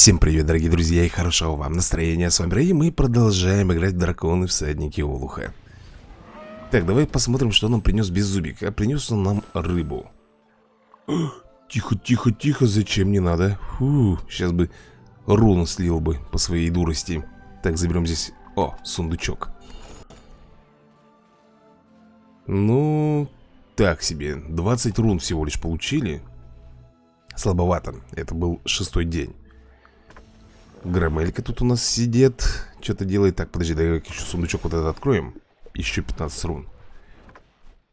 Всем привет, дорогие друзья, и хорошего вам настроения. С вами Рэй, мы продолжаем играть в Драконы Всадники Олуха. Так, давай посмотрим, что нам принес Беззубик. А принес он нам рыбу. Тихо, тихо, тихо, зачем не надо? Фу, сейчас бы руну слил бы по своей дурости. Так, заберем здесь... О, сундучок. Ну, так себе. 20 рун всего лишь получили. Слабовато. Это был шестой день. Громелька тут у нас сидит Что-то делает Так, подожди, давай еще сундучок вот этот откроем Еще 15 рун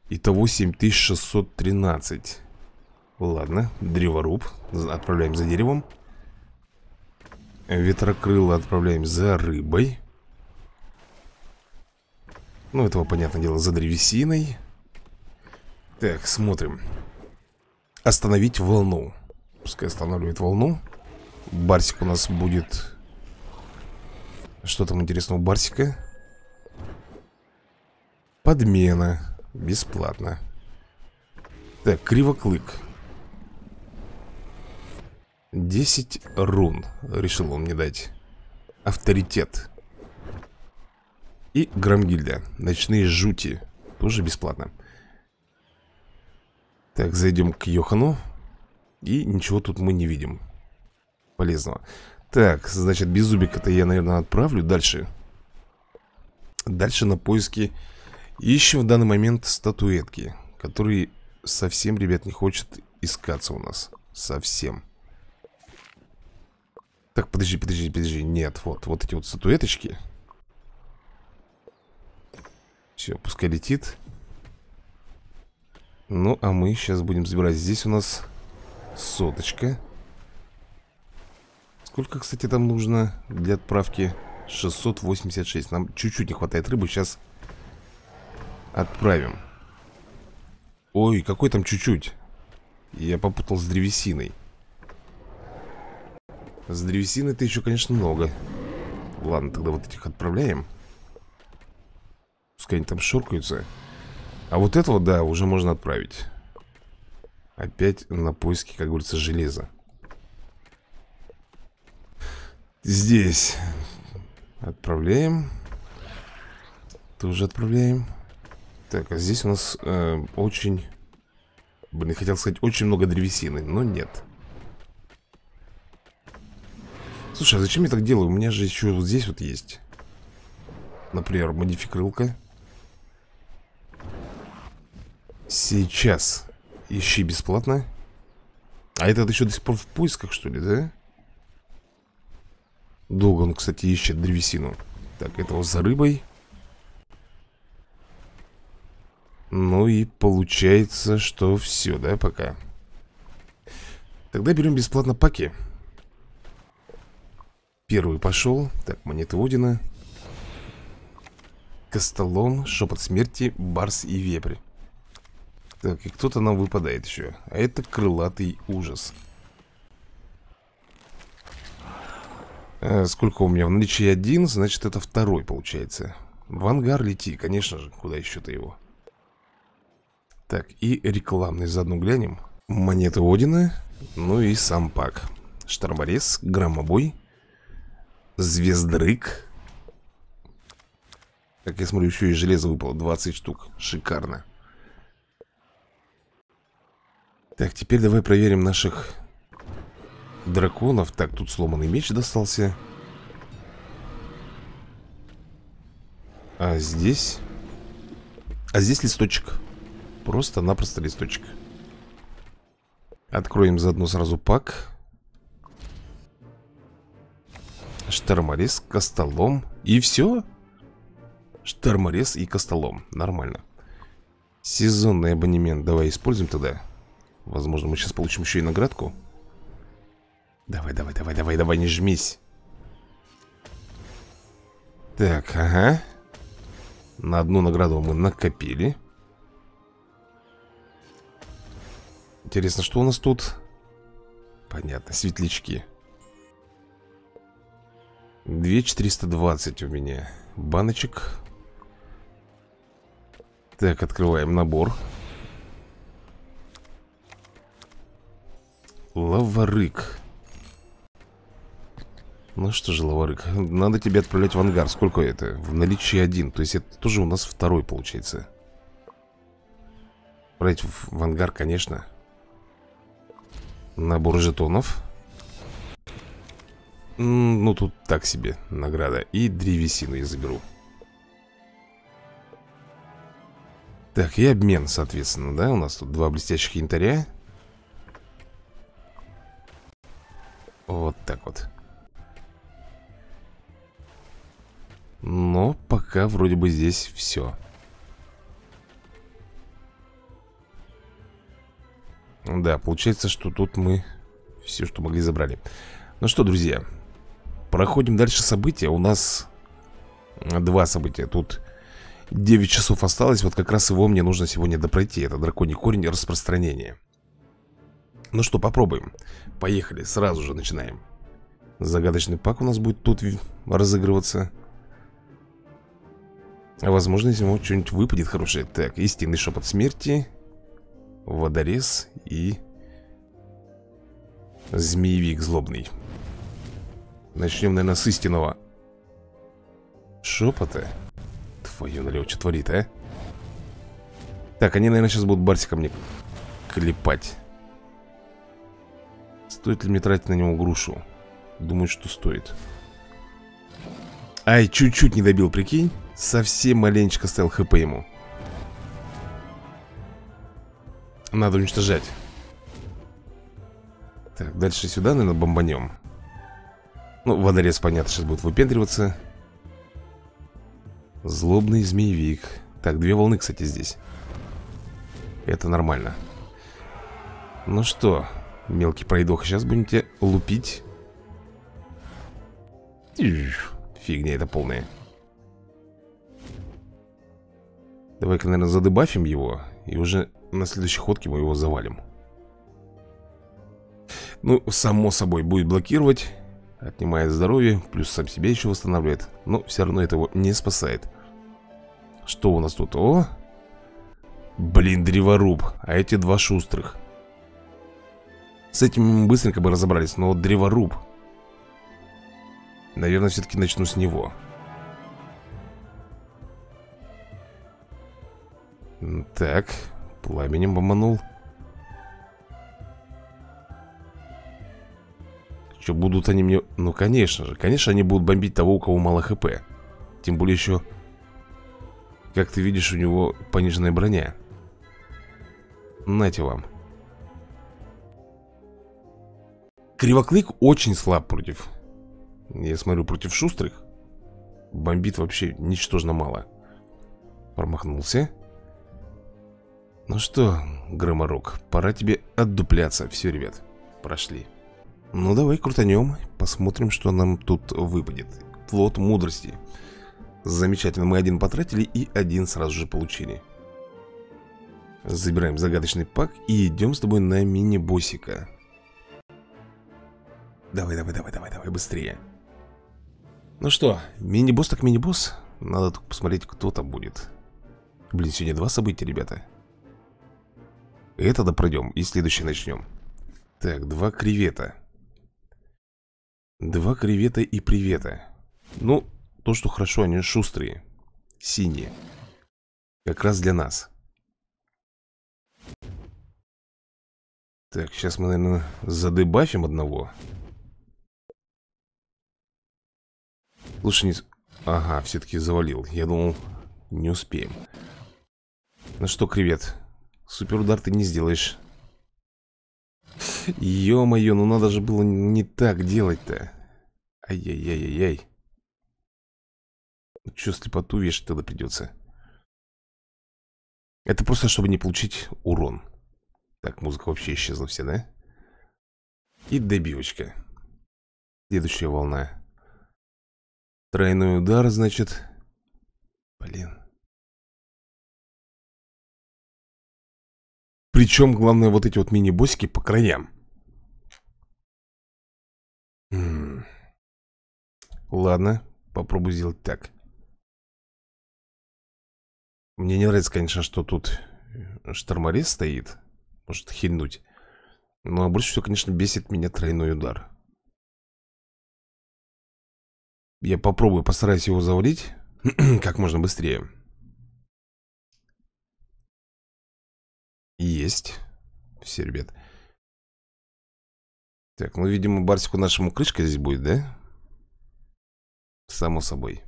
Итого 7613 Ладно, древоруб Отправляем за деревом Ветрокрыло отправляем за рыбой Ну, этого, понятное дело, за древесиной Так, смотрим Остановить волну Пускай останавливает волну Барсик у нас будет Что там интересного у Барсика? Подмена Бесплатно Так, Кривоклык 10 рун Решил он мне дать Авторитет И Грамгильда Ночные жути Тоже бесплатно Так, зайдем к Йохану И ничего тут мы не видим полезного Так, значит, беззубика-то я, наверное, отправлю дальше Дальше на поиски Ищем в данный момент статуэтки Которые совсем, ребят, не хочет искаться у нас Совсем Так, подожди, подожди, подожди Нет, вот, вот эти вот статуэточки Все, пускай летит Ну, а мы сейчас будем забирать Здесь у нас соточка Сколько, кстати, там нужно для отправки? 686. Нам чуть-чуть не хватает рыбы. Сейчас отправим. Ой, какой там чуть-чуть? Я попутал с древесиной. С древесиной то еще, конечно, много. Ладно, тогда вот этих отправляем. Пускай они там шоркаются. А вот этого, да, уже можно отправить. Опять на поиски, как говорится, железа. Здесь Отправляем Тоже отправляем Так, а здесь у нас э, очень Блин, хотел сказать очень много древесины Но нет Слушай, а зачем я так делаю? У меня же еще вот здесь вот есть Например, модификрылка Сейчас Ищи бесплатно А этот еще до сих пор в поисках, что ли, да? Долго он, кстати, ищет древесину Так, этого за рыбой Ну и получается, что все, да, пока Тогда берем бесплатно паки Первый пошел Так, монеты Одина Костолом, Шепот Смерти, Барс и Вепрь Так, и кто-то нам выпадает еще А это Крылатый Ужас Э, сколько у меня в наличии один, значит это второй получается В ангар лети, конечно же, куда еще то его Так, и рекламный заодно глянем Монеты Одина, ну и сам пак Шторморез, громобой Звездрык Как я смотрю, еще и железо выпало 20 штук, шикарно Так, теперь давай проверим наших драконов. Так, тут сломанный меч достался. А здесь... А здесь листочек. Просто-напросто листочек. Откроем заодно сразу пак. Шторморез, костолом. И все? Шторморез и костолом. Нормально. Сезонный абонемент давай используем тогда. Возможно, мы сейчас получим еще и наградку. Давай, давай, давай, давай, давай, не жмись Так, ага На одну награду мы накопили Интересно, что у нас тут? Понятно, светлячки 2420 у меня Баночек Так, открываем набор Лаварык ну что же, Лаварык, надо тебя отправлять в ангар. Сколько это? В наличии один. То есть это тоже у нас второй получается. Отправить в, в ангар, конечно. Набор жетонов. Ну, тут так себе награда. И древесину я заберу. Так, и обмен, соответственно, да? У нас тут два блестящих янтаря. пока вроде бы здесь все. Ну да, получается, что тут мы все, что могли, забрали. Ну что, друзья, проходим дальше события. У нас э, два события. Тут 9 часов осталось. Вот как раз его мне нужно сегодня допройти. Это драконий корень распространения. Ну что, попробуем. Поехали, сразу же начинаем. Загадочный пак у нас будет тут разыгрываться. Возможно, из него что-нибудь выпадет хорошее Так, истинный шепот смерти Водорез и... Змеевик злобный Начнем, наверное, с истинного Шепота Твою налево, что творит, а? Так, они, наверное, сейчас будут барсика мне клепать Стоит ли мне тратить на него грушу? Думаю, что стоит Ай, чуть-чуть не добил, прикинь Совсем маленечко стоял хп ему Надо уничтожать Так, дальше сюда, наверное, бомбанем Ну, водорез, понятно, сейчас будет выпендриваться Злобный змеевик Так, две волны, кстати, здесь Это нормально Ну что, мелкий пройдох Сейчас будем тебя лупить Фигня это полная Давай-ка, наверное, задебафим его И уже на следующей ходке мы его завалим Ну, само собой, будет блокировать Отнимает здоровье Плюс сам себя еще восстанавливает Но все равно этого не спасает Что у нас тут? О! Блин, древоруб А эти два шустрых С этим мы быстренько бы разобрались Но древоруб Наверное, все-таки начну с него Так, пламенем обманул. Что будут они мне... Ну, конечно же, конечно, они будут бомбить того, у кого мало хп. Тем более еще... Как ты видишь, у него пониженная броня. Нате вам. Кривоклык очень слаб против. Я смотрю, против шустрых. Бомбит вообще ничтожно мало. Промахнулся. Ну что, Громорок, пора тебе отдупляться. Все, ребят, прошли. Ну давай крутанем, посмотрим, что нам тут выпадет. Плод мудрости. Замечательно, мы один потратили и один сразу же получили. Забираем загадочный пак и идем с тобой на мини-боссика. Давай, давай, давай, давай, давай, быстрее. Ну что, мини-босс так мини-босс. Надо только посмотреть, кто там будет. Блин, сегодня два события, ребята. Это допройдем и следующий начнем. Так, два кревета. Два кревета и привета. Ну, то, что хорошо, они шустрые. Синие. Как раз для нас. Так, сейчас мы, наверное, задебафим одного. Лучше не... Ага, все-таки завалил. Я думал, не успеем. Ну что, кревет, Суперудар ты не сделаешь. Ё-моё, ну надо же было не так делать-то. Ай-яй-яй-яй-яй. Чё слепоту вешать тогда придется? Это просто, чтобы не получить урон. Так, музыка вообще исчезла вся, да? И добивочка. Следующая волна. Тройной удар, значит... Блин. Причем, главное, вот эти вот мини-боссики по краям. Ладно, попробую сделать так. Мне не нравится, конечно, что тут э, шторморез стоит. Может хильнуть. а больше всего, конечно, бесит меня тройной удар. Я попробую, постараюсь его завалить как можно быстрее. Есть. Все, ребят. Так, ну, видимо, Барсику нашему крышка здесь будет, да? Само собой.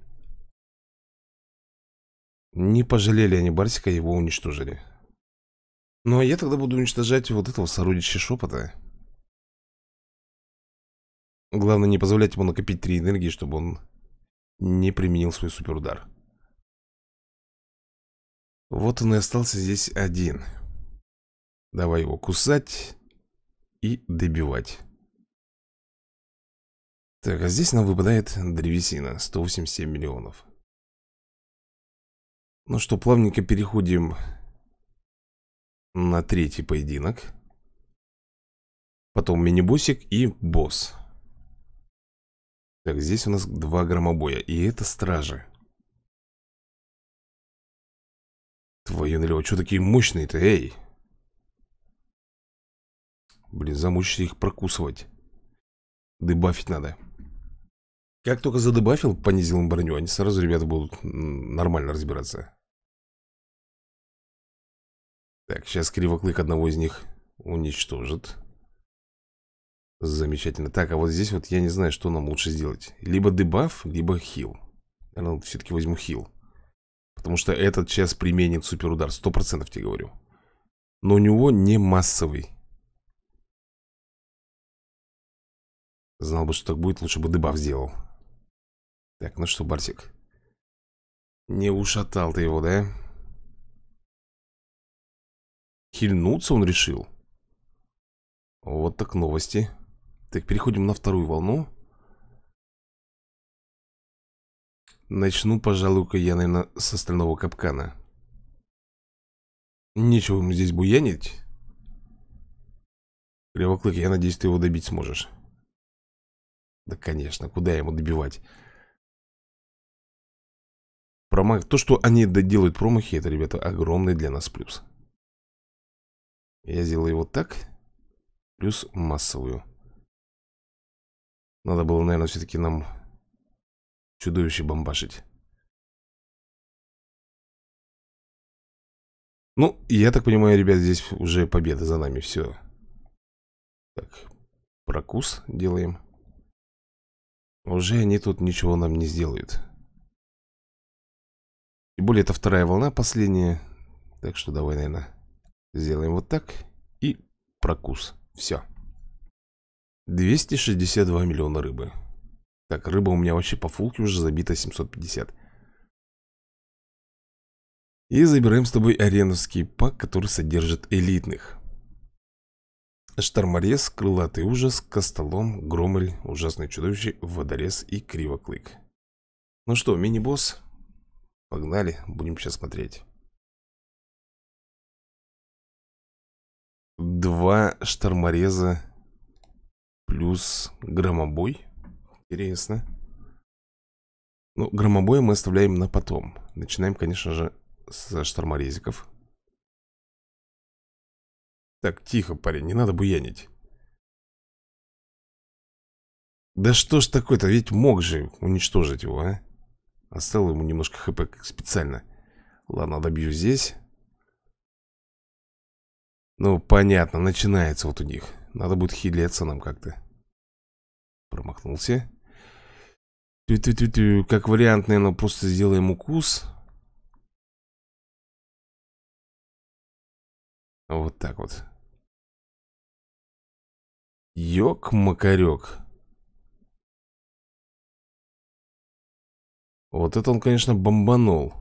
Не пожалели они Барсика, его уничтожили. Ну, а я тогда буду уничтожать вот этого сородича шепота. Главное, не позволять ему накопить три энергии, чтобы он не применил свой суперудар. Вот он и остался здесь один. Давай его кусать и добивать. Так, а здесь нам выпадает древесина, 187 миллионов. Ну что, плавненько переходим на третий поединок. Потом мини-боссик и босс. Так, здесь у нас два громобоя, и это стражи. Твою налево, что такие мощные-то, эй? Блин, замучишься их прокусывать. Дебафить надо. Как только задебафил, понизил им броню, они сразу, ребята, будут нормально разбираться. Так, сейчас кривоклык одного из них уничтожит. Замечательно. Так, а вот здесь вот я не знаю, что нам лучше сделать. Либо дебаф, либо хил. Наверное, ну, все-таки возьму хил. Потому что этот сейчас применит суперудар. Сто процентов тебе говорю. Но у него не массовый. Знал бы, что так будет, лучше бы дебаф сделал. Так, ну что, Бартик? Не ушатал ты его, да? Хильнуться он решил? Вот так новости. Так, переходим на вторую волну. Начну, пожалуй-ка, я, наверное, с остального капкана. Нечего ему здесь буянить. Кривоклык, я надеюсь, ты его добить сможешь. Да, конечно, куда ему добивать? Промах... То, что они доделают промахи, это, ребята, огромный для нас плюс. Я сделаю его так. Плюс массовую. Надо было, наверное, все-таки нам чудовище бомбашить. Ну, я так понимаю, ребят, здесь уже победа за нами, все. Так, прокус делаем. Уже они тут ничего нам не сделают. и более это вторая волна, последняя. Так что давай, наверное, сделаем вот так. И прокус. Все. 262 миллиона рыбы. Так, рыба у меня вообще по фулке уже забита 750. И забираем с тобой ареновский пак, который содержит элитных. Шторморез, Крылатый Ужас, Костолом, Громель, ужасный Чудовище, Водорез и Кривоклык. Ну что, мини-босс? Погнали, будем сейчас смотреть. Два штормореза плюс громобой. Интересно. Ну, громобой мы оставляем на потом. Начинаем, конечно же, со шторморезиков. Так, тихо, парень, не надо буянить. Да что ж такое-то, ведь мог же уничтожить его, а? Оставил а ему немножко хп специально. Ладно, добью здесь. Ну, понятно, начинается вот у них. Надо будет хилиться нам как-то. Промахнулся. Тю-тю-тю-тю. Как вариант, наверное, просто сделаем укус. Вот так вот. Ёк-макарёк. Вот это он, конечно, бомбанул.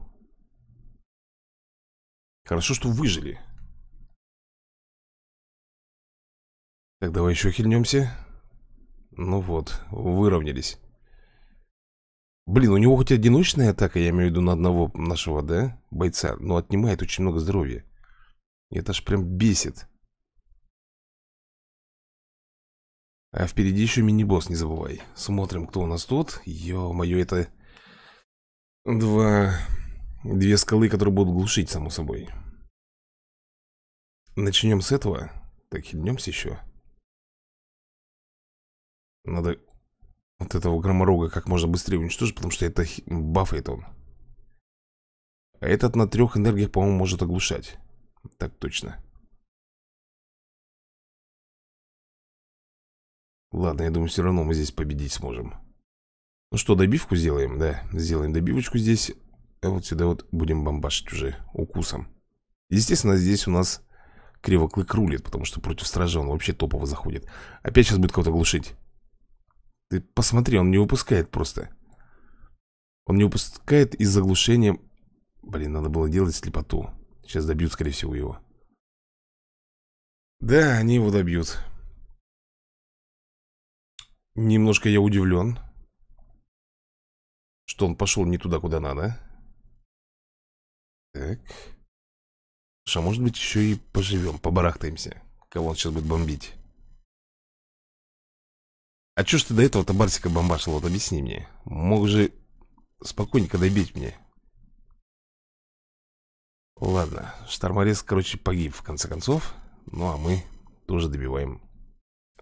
Хорошо, что выжили. Так, давай еще хильнемся. Ну вот, выровнялись. Блин, у него хоть одиночная атака, я имею в виду на одного нашего, да, бойца, но отнимает очень много здоровья. это аж прям бесит. А впереди еще мини-босс, не забывай. Смотрим, кто у нас тут. Ё-моё, это... Два... Две скалы, которые будут глушить, само собой. Начнем с этого. Так, хильнемся еще. Надо вот этого громорога как можно быстрее уничтожить, потому что это х... бафает он. А этот на трех энергиях, по-моему, может оглушать. Так точно. Ладно, я думаю, все равно мы здесь победить сможем. Ну что, добивку сделаем, да? Сделаем добивочку здесь. А вот сюда вот будем бомбашить уже укусом. Естественно, здесь у нас кривоклык рулит, потому что против стража он вообще топово заходит. Опять сейчас будет кого-то глушить. Ты посмотри, он не выпускает просто. Он не выпускает из заглушения... Блин, надо было делать слепоту. Сейчас добьют, скорее всего, его. Да, они его добьют. Немножко я удивлен, что он пошел не туда, куда надо. Так. Слушай, а может быть еще и поживем, побарахтаемся. Кого он сейчас будет бомбить? А чё ж ты до этого-то Барсика бомбашил, вот объясни мне. Мог же спокойненько добить мне. Ладно, шторморез, короче, погиб в конце концов. Ну а мы тоже добиваем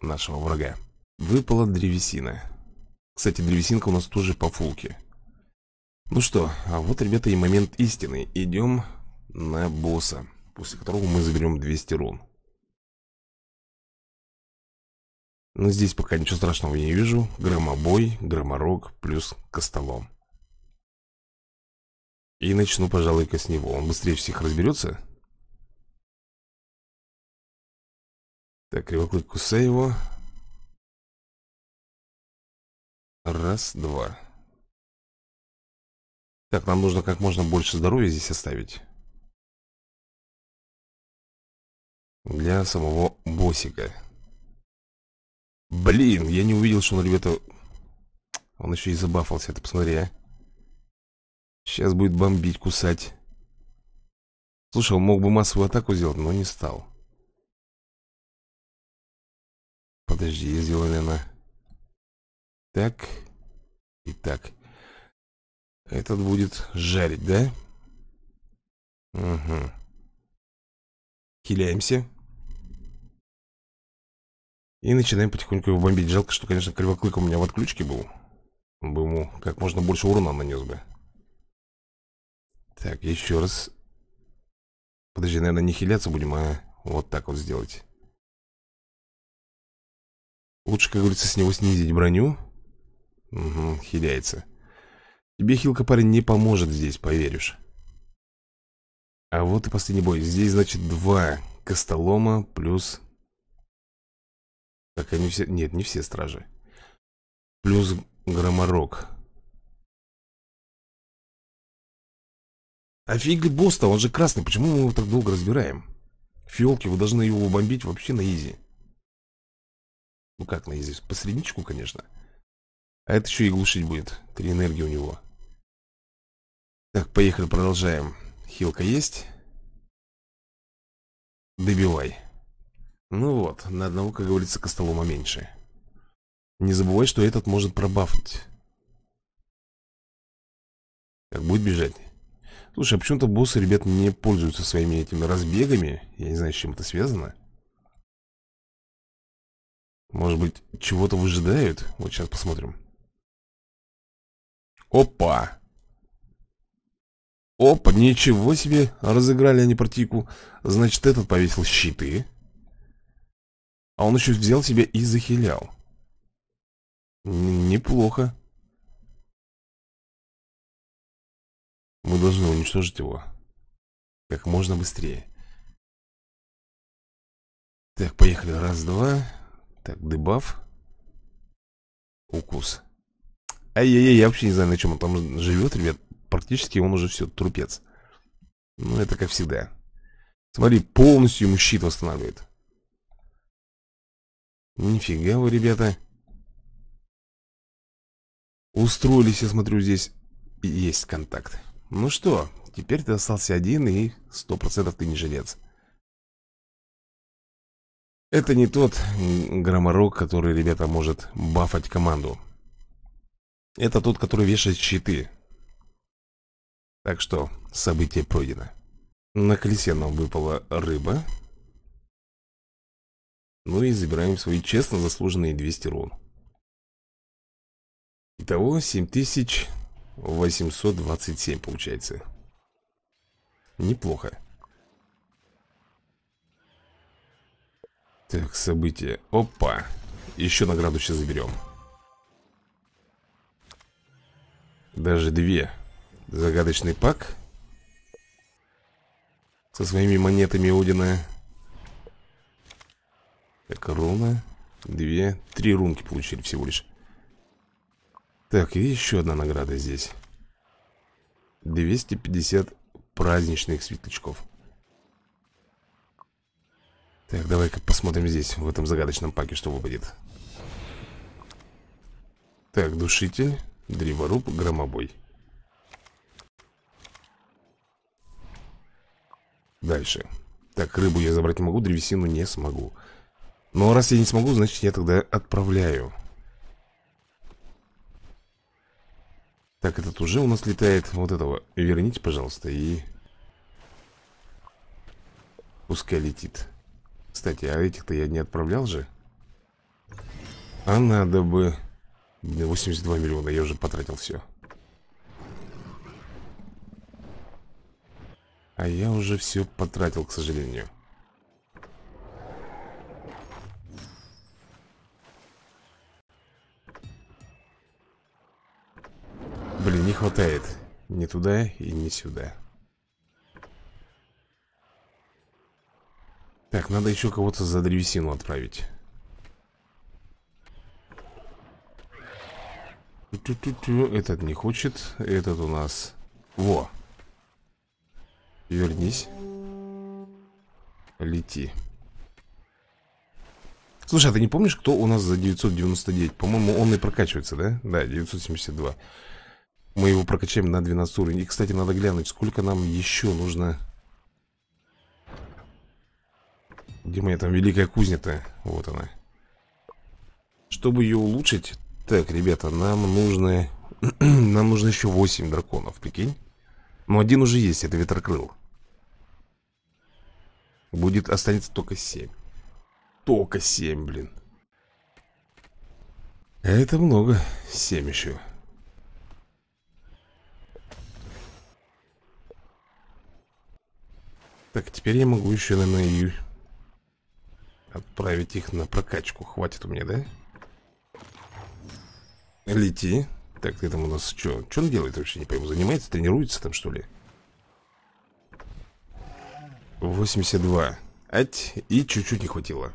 нашего врага. Выпала древесина. Кстати, древесинка у нас тоже по фулке. Ну что, а вот, ребята, и момент истины. Идем на босса, после которого мы заберем 200 рун. Но здесь пока ничего страшного не вижу. Громобой, громорог плюс костолом. И начну, пожалуй-ка, с него. Он быстрее всех разберется. Так, кривоклык кусай его. Раз, два. Так, нам нужно как можно больше здоровья здесь оставить. Для самого босика. Блин, я не увидел, что он, ребята... Он еще и забафался, это посмотри, а. Сейчас будет бомбить, кусать. Слушай, он мог бы массовую атаку сделать, но не стал. Подожди, я сделаю, наверное... Так... Итак, этот будет жарить, да? Угу. Хиляемся. И начинаем потихоньку его бомбить. Жалко, что, конечно, кривоклык у меня в отключке был. Он бы ему как можно больше урона нанес бы. Так, еще раз. Подожди, наверное, не хиляться будем, а вот так вот сделать. Лучше, как говорится, с него снизить броню. Угу, хиляется. Тебе, Хилка, парень, не поможет здесь, поверишь. А вот и последний бой. Здесь, значит, два Костолома плюс... Так, они все... Нет, не все стражи. Плюс Громорок. А Офигли босса, он же красный. Почему мы его так долго разбираем? Фиолки, вы должны его бомбить вообще на изи. Ну как на изи? Посредничку, конечно. А это еще и глушить будет. Три энергии у него. Так, поехали, продолжаем. Хилка есть? Добивай. Ну вот, на одного, как говорится, костолома меньше. Не забывай, что этот может пробафнуть. Как будет бежать? Слушай, а почему-то боссы, ребят, не пользуются своими этими разбегами. Я не знаю, с чем это связано. Может быть, чего-то выжидают? Вот сейчас посмотрим. Опа! опа, ничего себе, разыграли они партийку. Значит, этот повесил щиты. А он еще взял себя и захилял. Н неплохо. Мы должны уничтожить его. Как можно быстрее. Так, поехали. Раз, два. Так, дебаф. Укус. Ай-яй-яй, я вообще не знаю, на чем он там живет, ребят. Практически он уже все, трупец. Ну, это как всегда. Смотри, полностью ему щит восстанавливает. Ну, нифига вы, ребята. Устроились, я смотрю, здесь есть контакт. Ну что, теперь ты остался один, и сто процентов ты не жилец. Это не тот громорок, который, ребята, может бафать команду. Это тот, который вешает щиты. Так что событие пройдено. На колесе нам выпала рыба. Ну и забираем свои честно заслуженные 200 рун. Итого 7827 получается. Неплохо. Так, событие. Опа. Еще награду сейчас заберем. Даже две Загадочный пак Со своими монетами Одина Так, руна Две, три рунки получили всего лишь Так, и еще одна награда здесь 250 праздничных светлячков Так, давай-ка посмотрим здесь В этом загадочном паке что выпадет Так, душитель Древоруб, громобой. Дальше. Так, рыбу я забрать могу, древесину не смогу. Но раз я не смогу, значит я тогда отправляю. Так, этот уже у нас летает. Вот этого верните, пожалуйста, и... Пускай летит. Кстати, а этих-то я не отправлял же? А надо бы... 82 миллиона, я уже потратил все А я уже все потратил, к сожалению Блин, не хватает Ни туда и ни сюда Так, надо еще кого-то за древесину отправить Этот не хочет. Этот у нас... Во! Вернись. Лети. Слушай, а ты не помнишь, кто у нас за 999? По-моему, он и прокачивается, да? Да, 972. Мы его прокачаем на 12 уровень. И, кстати, надо глянуть, сколько нам еще нужно... Где моя там великая кузня-то? Вот она. Чтобы ее улучшить, так, ребята, нам нужно... нам нужно еще 8 драконов, прикинь? Но ну, один уже есть, это ветрокрыл. Будет, останется только 7. Только 7, блин. А это много. 7 еще. Так, теперь я могу еще, наверное, и отправить их на прокачку. Хватит у меня, да? Да. Лети. Так, это у нас что? Что он делает вообще? Не пойму. Занимается, тренируется там, что ли? 82. Ать, и чуть-чуть не хватило.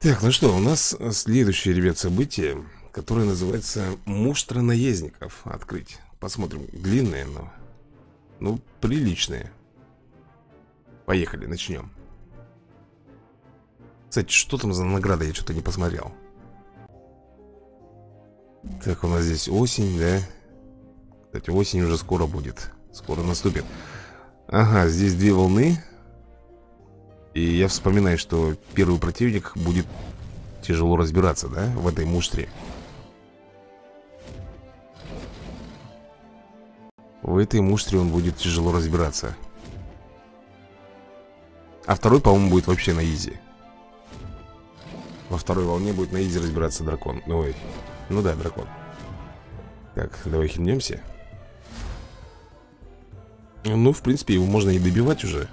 Так, ну что, у нас следующее, ребят, событие, которое называется «Муштра наездников» открыть. Посмотрим. Длинное, но... Ну, приличное. Поехали, начнем. Кстати, что там за награда, я что-то не посмотрел. Так, у нас здесь осень, да? Кстати, осень уже скоро будет. Скоро наступит. Ага, здесь две волны. И я вспоминаю, что первый противник будет тяжело разбираться, да? В этой муштре. В этой муштре он будет тяжело разбираться. А второй, по-моему, будет вообще на изи. Во второй волне будет на изи разбираться дракон. Ой, ну да, дракон. Так, давай хильнемся. Ну, в принципе, его можно и добивать уже.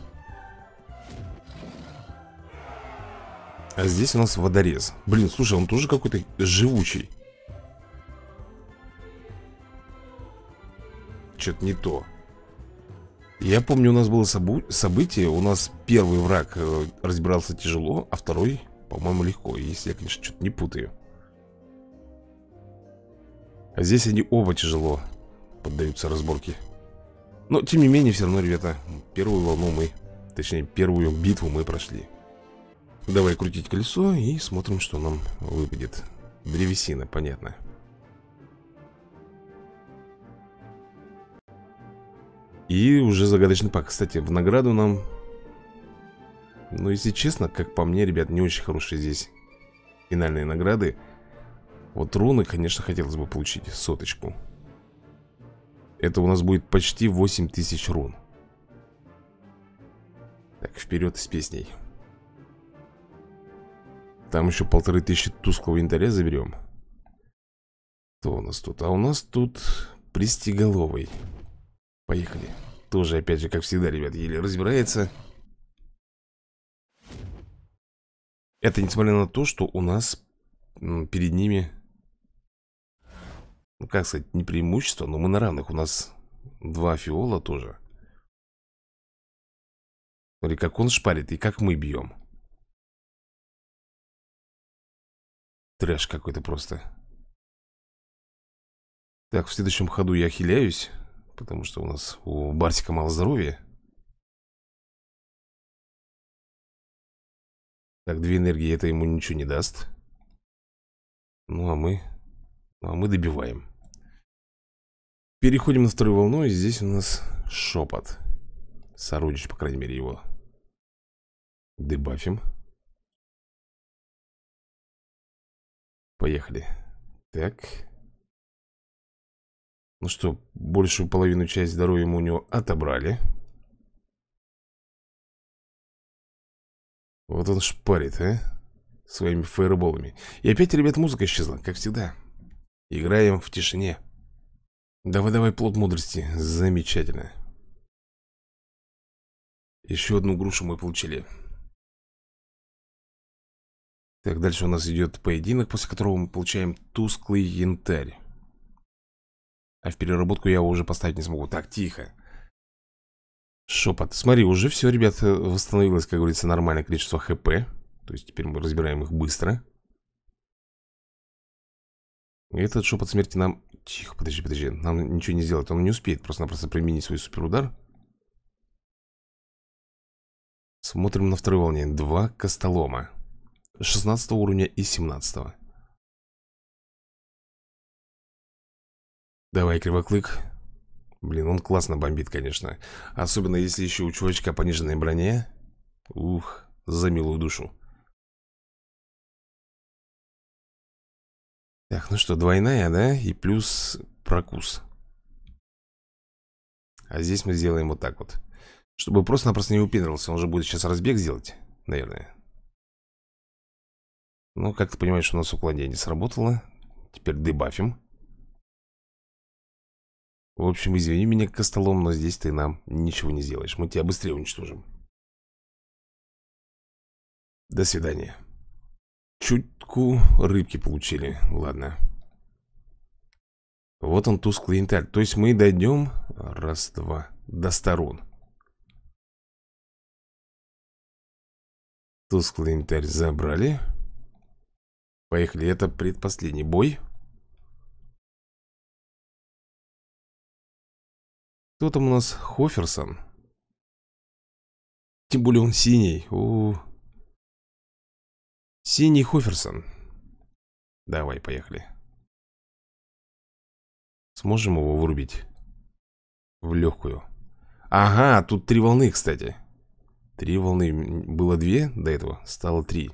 А здесь у нас водорез. Блин, слушай, он тоже какой-то живучий. Что-то не то. Я помню, у нас было событие. У нас первый враг э, разбирался тяжело, а второй, по-моему, легко. Если я, конечно, что-то не путаю. Здесь они оба тяжело поддаются разборке. Но, тем не менее, все равно, ребята, первую волну мы, точнее, первую битву мы прошли. Давай крутить колесо и смотрим, что нам выпадет. Древесина, понятно. И уже загадочный пак. Кстати, в награду нам... Ну, если честно, как по мне, ребят, не очень хорошие здесь финальные награды. Вот руны, конечно, хотелось бы получить соточку. Это у нас будет почти 8000 рун. Так, вперед с песней. Там еще полторы тысячи тусклого янтаря заберем. Что у нас тут? А у нас тут Престиголовый. Поехали. Тоже, опять же, как всегда, ребят, еле разбирается. Это несмотря на то, что у нас перед ними ну, как сказать, не преимущество, но мы на равных. У нас два фиола тоже. Смотри, как он шпарит и как мы бьем. Трэш какой-то просто. Так, в следующем ходу я хиляюсь, потому что у нас у Бартика мало здоровья. Так, две энергии это ему ничего не даст. Ну, а мы а мы добиваем. Переходим на вторую волну, и здесь у нас шепот. Сородич, по крайней мере, его. Дебафим. Поехали. Так. Ну что, большую половину часть здоровья мы у него отобрали. Вот он шпарит, а? Своими фаерболами. И опять, ребят, музыка исчезла, как всегда. Играем в тишине. Давай-давай плод мудрости. Замечательно. Еще одну грушу мы получили. Так, дальше у нас идет поединок, после которого мы получаем тусклый янтарь. А в переработку я его уже поставить не смогу. Так, тихо. Шепот. Смотри, уже все, ребят, восстановилось, как говорится, нормальное количество ХП. То есть теперь мы разбираем их быстро. Этот шепот смерти нам... Тихо, подожди, подожди. Нам ничего не сделать. Он не успеет просто-напросто применить свой суперудар. Смотрим на второй волне. Два костолома. 16 уровня и 17. -го. Давай, кривоклык. Блин, он классно бомбит, конечно. Особенно если еще у чувачка пониженная броня. Ух, за милую душу. Так, ну что, двойная, да? И плюс прокус. А здесь мы сделаем вот так вот. Чтобы просто-напросто не выпендривался. Он же будет сейчас разбег сделать, наверное. Ну, как ты понимаешь, у нас уклонение сработало. Теперь дебафим. В общем, извини меня, к столом, но здесь ты нам ничего не сделаешь. Мы тебя быстрее уничтожим. До свидания. Чутку рыбки получили, ладно. Вот он, тусклый янтарь. То есть мы дойдем... Раз, два. До сторон. Тусклый янтарь забрали. Поехали. Это предпоследний бой. Кто там у нас? Хоферсон. Тем более он синий. У, -у, -у. Синий Хоферсон. Давай, поехали. Сможем его вырубить? В легкую. Ага, тут три волны, кстати. Три волны. Было две до этого, стало три.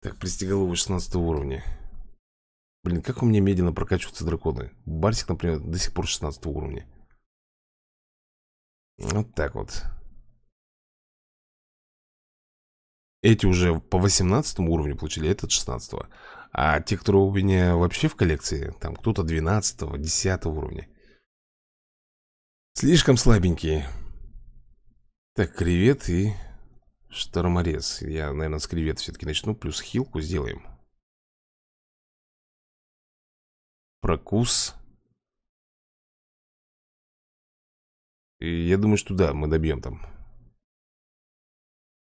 Так, пристегал его 16 уровня. Блин, как у меня медленно прокачиваются драконы. Барсик, например, до сих пор 16 уровня. Вот так вот. Эти уже по 18 уровню получили, а этот 16 А те, которые у меня вообще в коллекции, там кто-то 12 10 уровня. Слишком слабенькие. Так, кревет и шторморез. Я, наверное, с кревет все-таки начну, плюс хилку сделаем. Прокус. И я думаю, что да, мы добьем там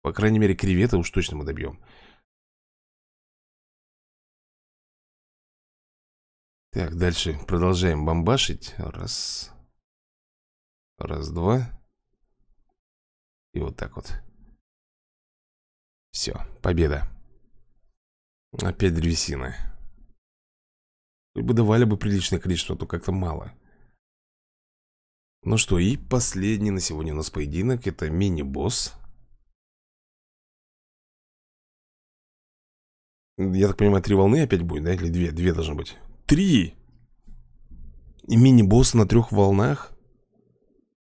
по крайней мере, кревета уж точно мы добьем. Так, дальше продолжаем бомбашить. Раз. Раз, два. И вот так вот. Все, победа. Опять древесина. Хоть бы давали бы приличное количество, а то как-то мало. Ну что, и последний на сегодня у нас поединок. Это мини-босс. Я так понимаю, три волны опять будет, да? Или две? Две должно быть. Три! Мини-босс на трех волнах?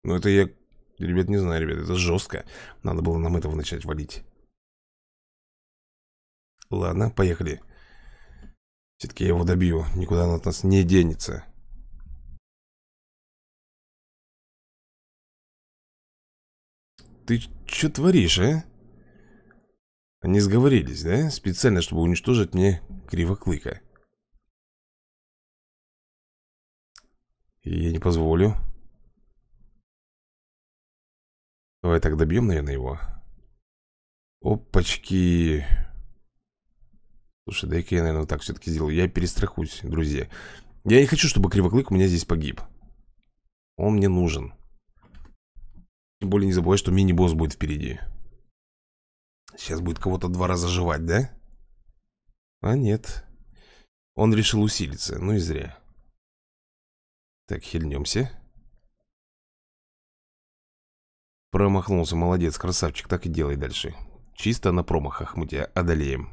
Ну, это я, ребят, не знаю, ребят, это жестко. Надо было нам этого начать валить. Ладно, поехали. Все-таки я его добью. Никуда он от нас не денется. Ты что творишь, а? Они сговорились, да? Специально, чтобы уничтожить мне Кривоклыка. Я не позволю. Давай так добьем, наверное, его. Опачки. Слушай, дай-ка я, наверное, вот так все-таки сделаю. Я перестрахуюсь, друзья. Я не хочу, чтобы Кривоклык у меня здесь погиб. Он мне нужен. Тем более не забывай, что мини-босс будет впереди. Сейчас будет кого-то два раза жевать, да? А нет. Он решил усилиться, ну и зря. Так, хильнемся. Промахнулся, молодец, красавчик, так и делай дальше. Чисто на промахах мы тебя одолеем.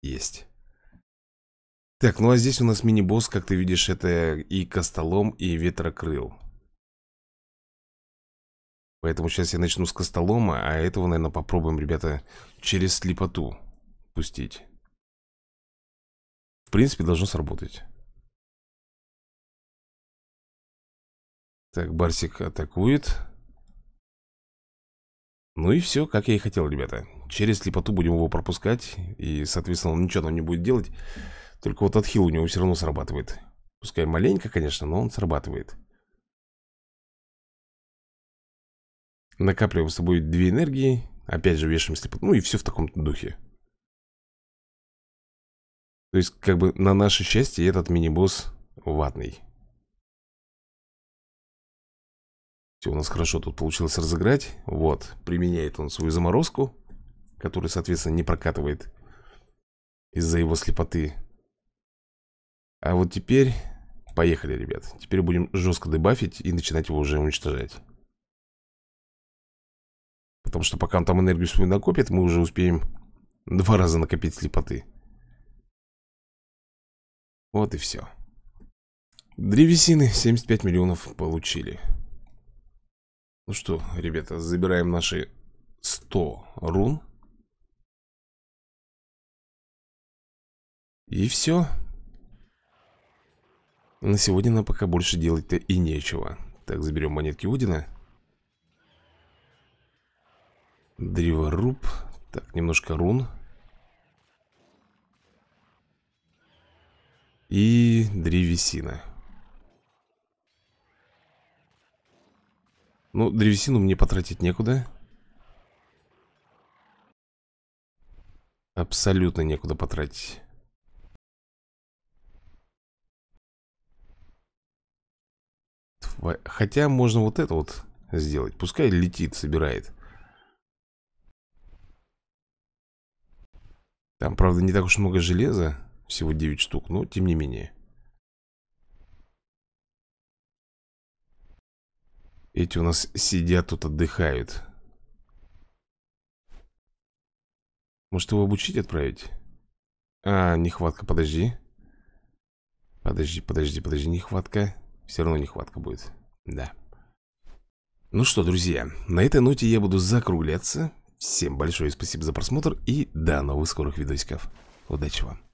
Есть. Так, ну а здесь у нас мини-босс, как ты видишь, это и Костолом, и Ветрокрыл. Поэтому сейчас я начну с костолома, а этого, наверное, попробуем, ребята, через слепоту пустить. В принципе, должно сработать. Так, Барсик атакует. Ну и все, как я и хотел, ребята. Через слепоту будем его пропускать. И, соответственно, он ничего там не будет делать. Только вот отхил у него все равно срабатывает. Пускай маленько, конечно, но он срабатывает. Накапливаем с собой две энергии. Опять же вешаем слепоту. Ну и все в таком духе. То есть, как бы на наше счастье этот мини-босс ватный. Все у нас хорошо тут получилось разыграть. Вот, применяет он свою заморозку, которая, соответственно, не прокатывает из-за его слепоты. А вот теперь... Поехали, ребят. Теперь будем жестко дебафить и начинать его уже уничтожать. Потому что пока он там энергию свою накопит, мы уже успеем два раза накопить слепоты. Вот и все. Древесины 75 миллионов получили. Ну что, ребята, забираем наши 100 рун. И все. На сегодня нам пока больше делать-то и нечего. Так, заберем монетки Одина. Древоруб. Так, немножко рун. И древесина. Ну, древесину мне потратить некуда. Абсолютно некуда потратить. Хотя можно вот это вот сделать. Пускай летит, собирает. Там, правда, не так уж много железа, всего 9 штук, но тем не менее. Эти у нас сидят тут, отдыхают. Может, его обучить отправить? А, нехватка, подожди. Подожди, подожди, подожди, нехватка. Все равно нехватка будет. Да. Ну что, друзья, на этой ноте я буду закругляться. Всем большое спасибо за просмотр и до новых скорых видосиков. Удачи вам.